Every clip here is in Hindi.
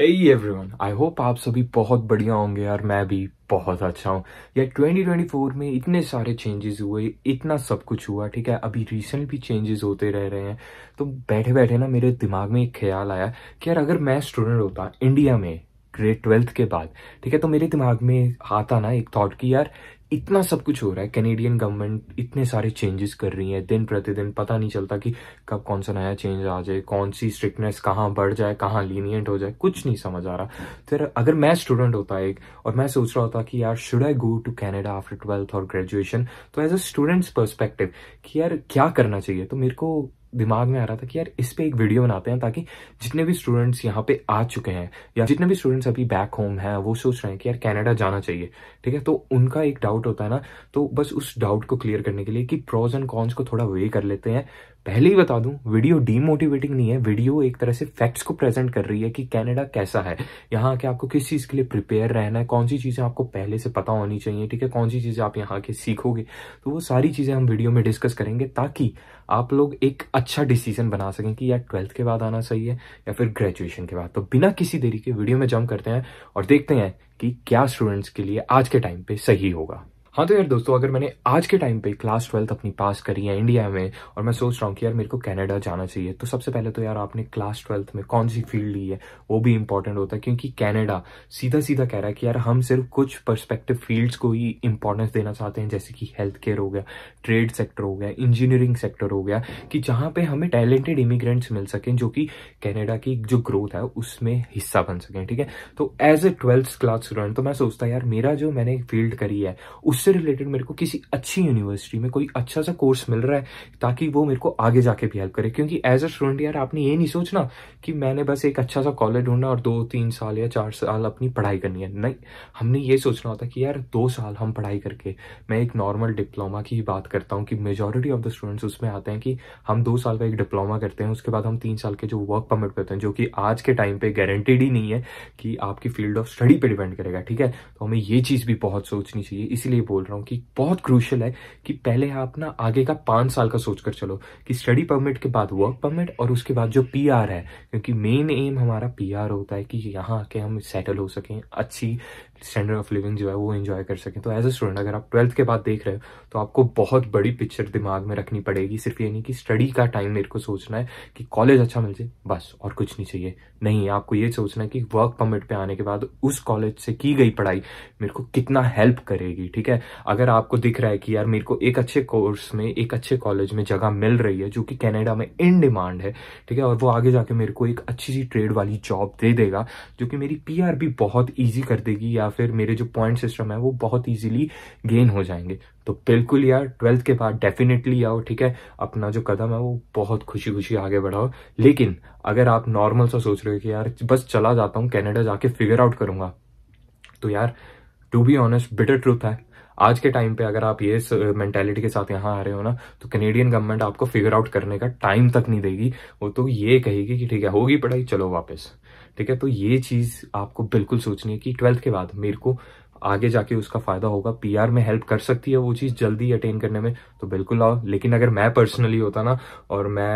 Hey everyone, आई होप आप सभी बहुत बढ़िया होंगे यार मैं भी बहुत अच्छा हूँ यार 2024 में इतने सारे चेंजेस हुए इतना सब कुछ हुआ ठीक है अभी रिसेंट भी चेंजेस होते रह रहे हैं तो बैठे बैठे ना मेरे दिमाग में एक ख्याल आया कि यार अगर मैं स्टूडेंट होता इंडिया में ग्रेड ट्वेल्थ के बाद ठीक है तो मेरे दिमाग में आता ना एक थॉट कि यार इतना सब कुछ हो रहा है कैनेडियन गवर्नमेंट इतने सारे चेंजेस कर रही है दिन प्रतिदिन पता नहीं चलता कि कब कौन सा नया चेंज आ जाए कौन सी स्ट्रिक्टनेस कहाँ बढ़ जाए कहाँ लीनियंट हो जाए कुछ नहीं समझ आ रहा फिर अगर मैं स्टूडेंट होता एक और मैं सोच रहा होता कि यार should I go to Canada after twelfth और ग्रेजुएशन तो एज अ स्टूडेंट्स परस्पेक्टिव कि यार क्या करना चाहिए तो मेरे को दिमाग में आ रहा था कि यार इस पर एक वीडियो बनाते हैं ताकि जितने भी स्टूडेंट्स यहाँ पे आ चुके हैं या जितने भी स्टूडेंट्स अभी बैक होम हैं वो सोच रहे हैं कि यार कनाडा जाना चाहिए ठीक है तो उनका एक डाउट होता है ना तो बस उस डाउट को क्लियर करने के लिए कि प्रोज एंड कॉन्स को थोड़ा वे कर लेते हैं पहले ही बता दूं वीडियो डीमोटिवेटिंग नहीं है वीडियो एक तरह से फैक्ट्स को प्रेजेंट कर रही है कि कनाडा कैसा है यहाँ के आपको किस चीज़ के लिए प्रिपेयर रहना है कौन सी चीज़ें आपको पहले से पता होनी चाहिए ठीक है कौन सी चीज़ें आप यहाँ के सीखोगे तो वो सारी चीज़ें हम वीडियो में डिस्कस करेंगे ताकि आप लोग एक अच्छा डिसीजन बना सकें कि या ट्वेल्थ के बाद आना सही है या फिर ग्रेजुएशन के बाद तो बिना किसी देरी के वीडियो में जंप करते हैं और देखते हैं कि क्या स्टूडेंट्स के लिए आज के टाइम पे सही होगा हाँ तो यार दोस्तों अगर मैंने आज के टाइम पे क्लास ट्वेल्थ अपनी पास करी है इंडिया में और मैं सोच रहा हूँ कि यार मेरे को कनाडा जाना चाहिए तो सबसे पहले तो यार आपने क्लास ट्वेल्थ में कौन सी फील्ड ली है वो भी इंपॉर्टेंट होता है क्योंकि कनाडा सीधा सीधा कह रहा है कि यार हम सिर्फ कुछ परस्पेक्टिव फील्ड्स को ही इंपॉर्टेंस देना चाहते हैं जैसे कि हेल्थ केयर हो गया ट्रेड सेक्टर हो गया इंजीनियरिंग सेक्टर हो गया कि जहाँ पे हमें टैलेंटेड इमिग्रेंट्स मिल सकें जो कि कैनेडा की जो ग्रोथ है उसमें हिस्सा बन सकें ठीक है तो as a twelfth class student तो मैं सोचता यार मेरा जो मैंने फील्ड करी है उस उससे रिलेटेड मेरे को किसी अच्छी यूनिवर्सिटी में कोई अच्छा सा कोर्स मिल रहा है ताकि वो मेरे को आगे जाके भी हेल्प करे क्योंकि एज अ स्टूडेंट यार आपने ये नहीं सोचना कि मैंने बस एक अच्छा सा कॉलेज ढूंढना और दो तीन साल या चार साल अपनी पढ़ाई करनी है नहीं हमने ये सोचना होता कि यार दो साल हम पढ़ाई करके मैं एक नॉर्मल डिप्लोमा की बात करता हूँ कि मेजोरिटी ऑफ द स्टूडेंट्स उसमें आते हैं कि हम दो साल का एक डिप्लोमा करते हैं उसके बाद हम तीन साल के जो वर्क परमिट पे होते हैं जो कि आज के टाइम पे गारंटेड ही नहीं है कि आपकी फील्ड ऑफ स्टडी पे डिपेंड करेगा ठीक है तो हमें ये चीज़ भी बहुत सोचनी चाहिए इसीलिए बोल रहा हूँ कि बहुत क्रूशल है कि पहले आप ना आगे का पांच साल का सोचकर चलो कि स्टडी परमिट के बाद वर्क परमिट और उसके बाद जो पी है क्योंकि मेन एम हमारा पी होता है कि यहाँ आके हम सेटल हो सकें अच्छी स्टैंडर्ड ऑफ लिविंग जो है वो इन्जॉय कर सकें तो एज अ स्टूडेंट अगर आप ट्वेल्थ के बाद देख रहे हो तो आपको बहुत बड़ी पिक्चर दिमाग में रखनी पड़ेगी सिर्फ ये नहीं कि स्टडी का टाइम मेरे को सोचना है कि कॉलेज अच्छा मिल जाए बस और कुछ नहीं चाहिए नहीं आपको ये सोचना है कि वर्क परमिट पे आने के बाद उस कॉलेज से की गई पढ़ाई मेरे को कितना हेल्प करेगी ठीक है अगर आपको दिख रहा है कि यार मेरे को एक अच्छे कोर्स में एक अच्छे कॉलेज में जगह मिल रही है जो कि कैनेडा में इन डिमांड है ठीक है और वो आगे जाके मेरे को एक अच्छी सी ट्रेड वाली जॉब दे देगा जो कि मेरी पी भी बहुत ईजी कर देगी या या फिर मेरे जो पॉइंट सिस्टम है वो बहुत ईजिली गेन हो जाएंगे तो बिल्कुल यार ट्वेल्थ के बाद डेफिनेटली आओ ठीक है अपना जो कदम है वो बहुत खुशी खुशी आगे बढ़ाओ लेकिन अगर आप नॉर्मल सा सोच रहे हो कि यार बस चला जाता हूँ कैनेडा जाके फिगर आउट करूंगा तो यार to be honest bitter truth है आज के टाइम पे अगर आप ये मेंटेलिटी के साथ यहाँ आ रहे हो ना तो कनेडियन गवर्नमेंट आपको फिगर आउट करने का टाइम तक नहीं देगी वो तो ये कहेगी कि ठीक है होगी पढ़ाई चलो वापस ठीक है तो ये चीज़ आपको बिल्कुल सोचनी है कि ट्वेल्थ के बाद मेरे को आगे जाके उसका फायदा होगा पीआर में हेल्प कर सकती है वो चीज़ जल्दी अटेन करने में तो बिल्कुल आओ लेकिन अगर मैं पर्सनली होता ना और मैं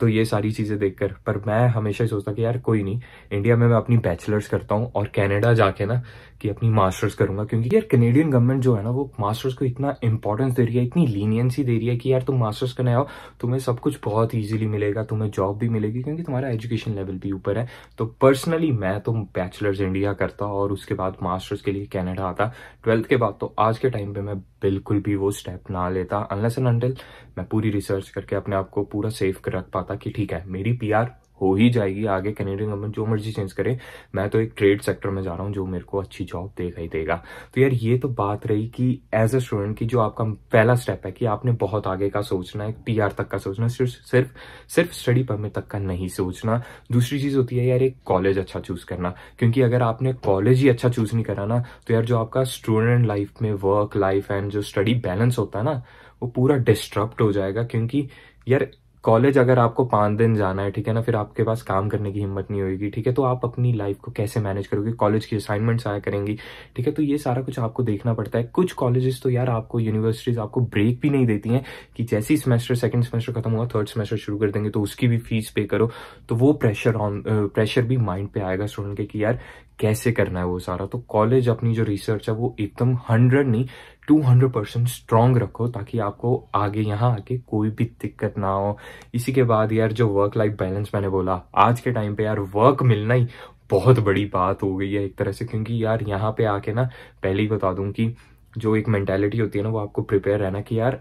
तो ये सारी चीज़ें देखकर पर मैं हमेशा ही सोचता कि यार कोई नहीं इंडिया में मैं अपनी बैचलर्स करता हूँ और कनाडा जाके ना कि अपनी मास्टर्स करूँगा क्योंकि यार कनेडियन गवर्नमेंट जो है ना वो मास्टर्स को इतना इंपॉर्टेंस दे रही है इतनी लीनियंसी दे रही है कि यार तुम मास्टर्स करने आओ तुम्हें सब कुछ बहुत ईजिली मिलेगा तुम्हें जॉब भी मिलेगी क्योंकि तुम्हारा एजुकेशन लेवल भी ऊपर है तो पर्सनली मैं तो बैचलर्स इंडिया करता और उसके बाद मास्टर्स के लिए कैनेडा आता ट्वेल्थ के बाद तो आज के टाइम पर मैं बिल्कुल भी वो स्टेप ना लेता अनलेस एंड अनटिल मैं पूरी रिसर्च करके अपने आप को पूरा सेफ रख पाता था कि ठीक है मेरी पी हो ही जाएगी आगे कैनेडियन गवर्नमेंट जो मर्जी चेंज करे मैं तो एक ट्रेड सेक्टर में जा रहा हूँ जो मेरे को अच्छी जॉब देगा ही देगा तो यार ये तो बात रही कि एज ए स्टूडेंट की जो आपका पहला स्टेप है कि आपने बहुत आगे का सोचना है पी तक का सोचना सिर्फ सिर्फ सिर्फ स्टडी परमिट तक का नहीं सोचना दूसरी चीज होती है यार एक कॉलेज अच्छा चूज करना क्योंकि अगर आपने कॉलेज ही अच्छा चूज नहीं करा ना तो यार जो आपका स्टूडेंट लाइफ में वर्क लाइफ एंड जो स्टडी बैलेंस होता है ना वो पूरा डिस्टर्ब हो जाएगा क्योंकि यार कॉलेज अगर आपको पाँच दिन जाना है ठीक है ना फिर आपके पास काम करने की हिम्मत नहीं होगी ठीक है तो आप अपनी लाइफ को कैसे मैनेज करोगे कॉलेज की असाइनमेंट्स आया करेंगी ठीक है तो ये सारा कुछ आपको देखना पड़ता है कुछ कॉलेजेस तो यार आपको यूनिवर्सिटीज़ आपको ब्रेक भी नहीं देती हैं कि जैसे ही सेमेस्टर सेकेंड सेमेस्टर खत्म हुआ थर्ड सेमेस्टर शुरू कर देंगे तो उसकी भी फीस पे करो तो वो प्रेशर ऑन प्रेशर भी माइंड पे आएगा स्टूडेंट के कि यार कैसे करना है वो सारा तो कॉलेज अपनी जो रिसर्च है वो एकदम हंड्रेड नहीं टू हंड्रेड परसेंट स्ट्रांग रखो ताकि आपको आगे यहाँ आके कोई भी दिक्कत ना हो इसी के बाद यार जो वर्क लाइफ बैलेंस मैंने बोला आज के टाइम पे यार वर्क मिलना ही बहुत बड़ी बात हो गई है एक तरह से क्योंकि यार यहाँ पे आके ना पहले ही बता दूं कि जो एक मेंटेलिटी होती है ना वो आपको प्रिपेयर रहना कि यार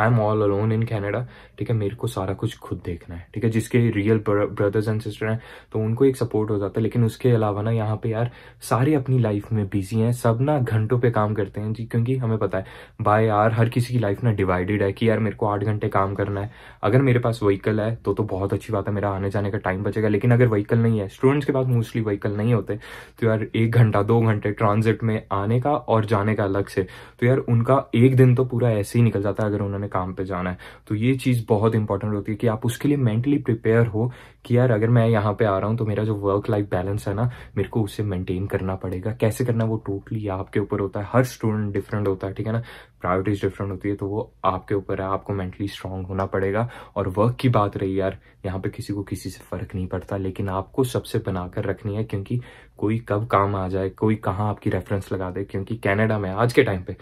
I am all alone in Canada ठीक है मेरे को सारा कुछ खुद देखना है ठीक है जिसके रियल ब्रदर्स एंड सिस्टर हैं तो उनको एक सपोर्ट हो जाता है लेकिन उसके अलावा ना यहाँ पे यार सारे अपनी लाइफ में बिजी हैं सब ना घंटों पे काम करते हैं जी क्योंकि हमें पता है बाय यार हर किसी की लाइफ ना डिवाइडेड है कि यार मेरे को आठ घंटे काम करना है अगर मेरे पास व्हीकल है तो तो बहुत अच्छी बात है मेरा आने जाने का टाइम बचेगा लेकिन अगर व्हीकल नहीं है स्टूडेंट्स के पास मोस्टली व्हीकल नहीं होते तो यार एक घंटा दो घंटे ट्रांजिट में आने का और जाने का अलग से तो यार उनका एक दिन तो पूरा ऐसे ही निकल जाता है अगर उन्होंने काम पे जाना है तो ये चीज़ बहुत इंपॉर्टेंट होती है कि आप उसके लिए मेंटली प्रिपेयर हो कि यार अगर मैं यहाँ पे आ रहा हूँ तो मेरा जो वर्क लाइफ बैलेंस है ना मेरे को उसे मेंटेन करना पड़ेगा कैसे करना वो टोटली आपके ऊपर होता है हर स्टूडेंट डिफरेंट होता है ठीक है ना प्रायोरिटीज डिफरेंट होती है तो वो आपके ऊपर है आपको मेंटली स्ट्रांग होना पड़ेगा और वर्क की बात रही यार यहाँ पे किसी को किसी से फर्क नहीं पड़ता लेकिन आपको सबसे बनाकर रखनी है क्योंकि कोई कब काम आ जाए कोई कहाँ आपकी रेफरेंस लगा दे क्योंकि कनाडा में आज के टाइम पे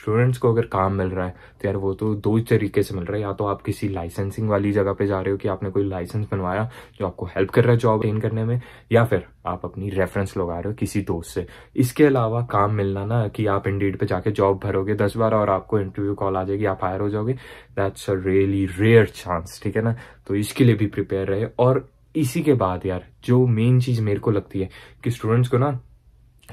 स्टूडेंट्स को अगर काम मिल रहा है तो यार वो तो दो तरीके से मिल रहा है या तो आप किसी लाइसेंसिंग वाली जगह पे जा रहे हो कि आपने कोई लाइसेंस बनवाया जो आपको हेल्प कर रहा है जॉब अटेन करने में या फिर आप अपनी रेफरेंस लगा रहे हो किसी दोस्त से इसके अलावा काम मिलना ना कि आप इंडीड पे जाके जॉब भरोगे दस बार और आपको इंटरव्यू कॉल आ जाएगी आप हायर हो जाओगे that's a really rare chance ठीक है ना तो इसके लिए भी प्रिपेयर रहे और इसी के बाद यार जो मेन चीज मेरे को लगती है कि स्टूडेंट्स को ना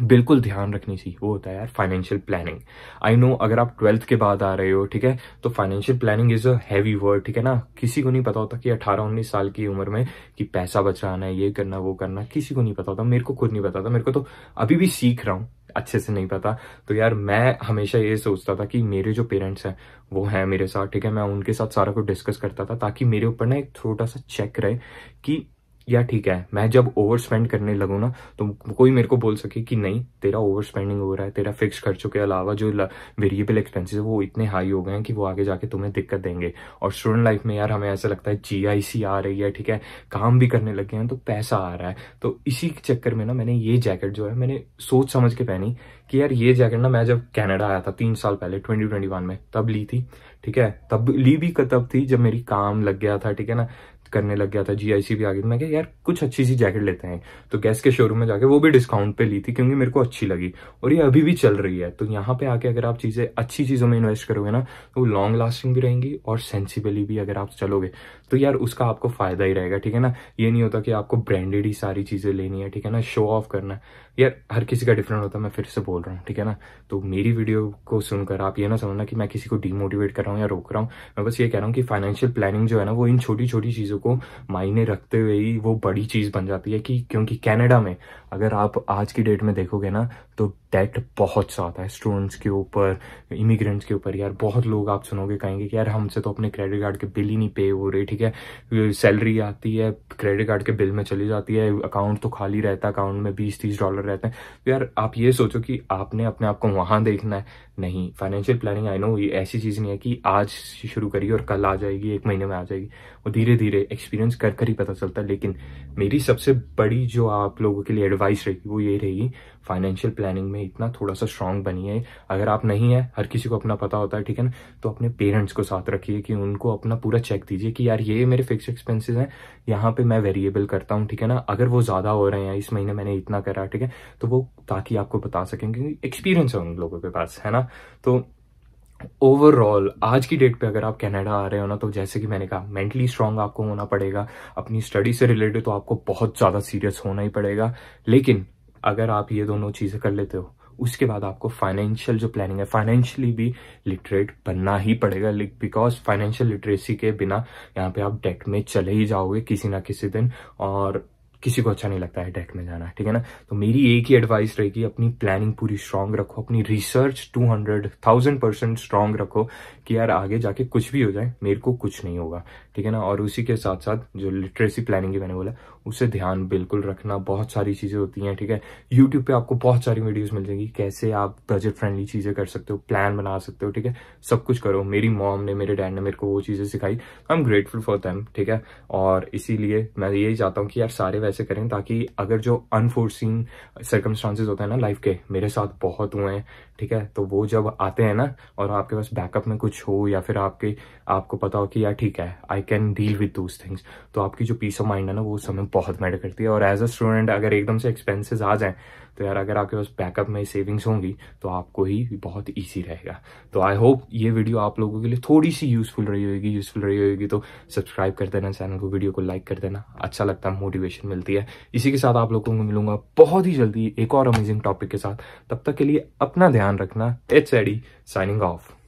बिल्कुल ध्यान रखनी चाहिए वो होता है यार फाइनेंशियल प्लानिंग आई नो अगर आप ट्वेल्थ के बाद आ रहे हो ठीक है तो financial planning is a heavy word ठीक है ना किसी को नहीं पता होता कि अठारह उन्नीस साल की उम्र में कि पैसा बचाना है ये करना वो करना किसी को नहीं पता होता मेरे को खुद नहीं पता था मेरे को तो अभी भी सीख रहा हूँ अच्छे से नहीं पता तो यार मैं हमेशा ये सोचता था कि मेरे जो पेरेंट्स हैं वो हैं मेरे साथ ठीक है मैं उनके साथ सारा कुछ डिस्कस करता था ताकि मेरे ऊपर ना एक छोटा सा चेक रहे कि या ठीक है मैं जब ओवर स्पेंड करने लगू ना तो कोई मेरे को बोल सके कि नहीं तेरा ओवर स्पेंडिंग हो रहा है तेरा फिक्स खर्चों के अलावा जो वेरिएबल एक्सपेंसेस वो इतने हाई हो गए हैं कि वो आगे जाके तुम्हें दिक्कत देंगे और स्टूडेंट लाइफ में यार हमें ऐसा लगता है जी आ रही है ठीक है काम भी करने लगे हैं तो पैसा आ रहा है तो इसी चक्कर में ना मैंने ये जैकेट जो है मैंने सोच समझ के पहनी कि यार ये जैकेट ना मैं जब कैनेडा आया था तीन साल पहले ट्वेंटी में तब ली थी ठीक है तब ली भी तब थी जब मेरी काम लग गया था ठीक है ना करने लग गया था जीआईसी भी आ गई मैं क्या यार कुछ अच्छी सी जैकेट लेते हैं तो गैस के शोरूम में जाके वो भी डिस्काउंट पे ली थी क्योंकि मेरे को अच्छी लगी और ये अभी भी चल रही है तो यहाँ पे आके अगर आप चीज़ें अच्छी चीज़ों में इन्वेस्ट करोगे ना तो लॉन्ग लास्टिंग भी रहेंगी और सेंसिबली भी अगर आप चलोगे तो यार उसका आपको फायदा ही रहेगा ठीक है ना ये नहीं होता कि आपको ब्रांडेड ही सारी चीज़ें लेनी है ठीक है ना शो ऑफ करना यार हर किसी का डिफरेंट होता है मैं फिर से बोल रहा हूँ ठीक है ना तो मेरी वीडियो को सुनकर आप ये ना समझना कि मैं किसी को डिमोटिवेट कर रहा हूँ या रोक रहा हूँ मैं बस ये कह रहा हूँ कि फाइनेंशियल प्लानिंग जो है ना वो इन छोटी छोटी चीज़ों को मायने रखते हुए ही वो बड़ी चीज़ बन जाती है कि क्योंकि कनाडा में अगर आप आज की डेट में देखोगे ना तो डेट बहुत ज़्यादा है स्टूडेंट्स के ऊपर इमिग्रेंट्स के ऊपर यार बहुत लोग आप सुनोगे कहेंगे कि यार हमसे तो अपने क्रेडिट कार्ड के बिल ही नहीं पे हो रहे ठीक है सैलरी आती है क्रेडिट कार्ड के बिल में चली जाती है अकाउंट तो खाली रहता है अकाउंट में बीस तीस डॉलर रहते हैं तो यार आप ये सोचो कि आपने अपने आप को वहाँ देखना है नहीं फाइनेंशियल प्लानिंग आई नो ये ऐसी चीज़ नहीं है कि आज शुरू करिए और कल आ जाएगी एक महीने में आ जाएगी वो धीरे धीरे एक्सपीरियंस कर कर ही पता चलता है लेकिन मेरी सबसे बड़ी जो आप लोगों के लिए एडवाइस रहेगी वो ये रहेगी फाइनेंशियल प्लानिंग में इतना थोड़ा सा स्ट्रांग बनिए अगर आप नहीं है हर किसी को अपना पता होता है ठीक है ना तो अपने पेरेंट्स को साथ रखिए कि उनको अपना पूरा चेक दीजिए कि यार ये मेरे फिक्स एक्सपेंसेस हैं यहाँ पे मैं वेरिएबल करता हूँ ठीक है ना अगर वो ज़्यादा हो रहे हैं इस महीने मैंने इतना करा ठीक है तो वो ताकि आपको बता सकें क्योंकि एक्सपीरियंस है उन लोगों के पास है ना तो ओवरऑल आज की डेट पे अगर आप कनाडा आ रहे हो ना तो जैसे कि मैंने कहा मेंटली स्ट्रांग आपको होना पड़ेगा अपनी स्टडी से रिलेटेड तो आपको बहुत ज़्यादा सीरियस होना ही पड़ेगा लेकिन अगर आप ये दोनों चीज़ें कर लेते हो उसके बाद आपको फाइनेंशियल जो प्लानिंग है फाइनेंशियली भी लिटरेट बनना ही पड़ेगा बिकॉज फाइनेंशियल लिटरेसी के बिना यहाँ पे आप डेट में चले ही जाओगे किसी ना किसी दिन और किसी को अच्छा नहीं लगता है डेट में जाना ठीक है ना तो मेरी एक ही एडवाइस रहेगी अपनी प्लानिंग पूरी स्ट्रांग रखो अपनी research two hundred thousand percent strong रखो कि यार आगे जाके कुछ भी हो जाए मेरे को कुछ नहीं होगा ठीक है ना और उसी के साथ साथ जो लिटरेसी प्लानिंग की मैंने बोला उसे ध्यान बिल्कुल रखना बहुत सारी चीज़ें होती हैं ठीक है यूट्यूब पे आपको बहुत सारी वीडियोज़ मिल जाएंगी कैसे आप बजट फ्रेंडली चीज़ें कर सकते हो प्लान बना सकते हो ठीक है सब कुछ करो मेरी मॉम ने मेरे डैड ने मेरे को वो चीज़ें सिखाई I am grateful for them ठीक है और इसीलिए मैं यही चाहता हूँ कि यार सारे से करें ताकि अगर जो अनफोर्सिन सर्कमस्टांसिस होते हैं ना लाइफ के मेरे साथ बहुत हुए हैं ठीक है तो वो जब आते हैं ना और आपके पास बैकअप में कुछ हो या फिर आपके आपको पता हो कि यार ठीक है I can deal with those things तो आपकी जो पीस ऑफ माइंड है ना वो उस समय बहुत मैटर करती है और एज अ स्टूडेंट अगर एकदम से एक्सपेंसिस आ जाएँ तो यार अगर आपके पास बैकअप में सेविंग्स होंगी तो आपको ही बहुत ईजी रहेगा तो आई होप ये वीडियो आप लोगों के लिए थोड़ी सी यूजफुल रही होगी यूजफुल रही होगी तो सब्सक्राइब कर देना चैनल को वीडियो को लाइक कर देना अच्छा लगता है मोटिवेशन मिलती है इसी के साथ आप लोगों को मिलूंगा बहुत ही जल्दी एक और अमेजिंग टॉपिक के साथ तब तक के लिए अपना ध्यान रखना इट्स एडी साइनिंग ऑफ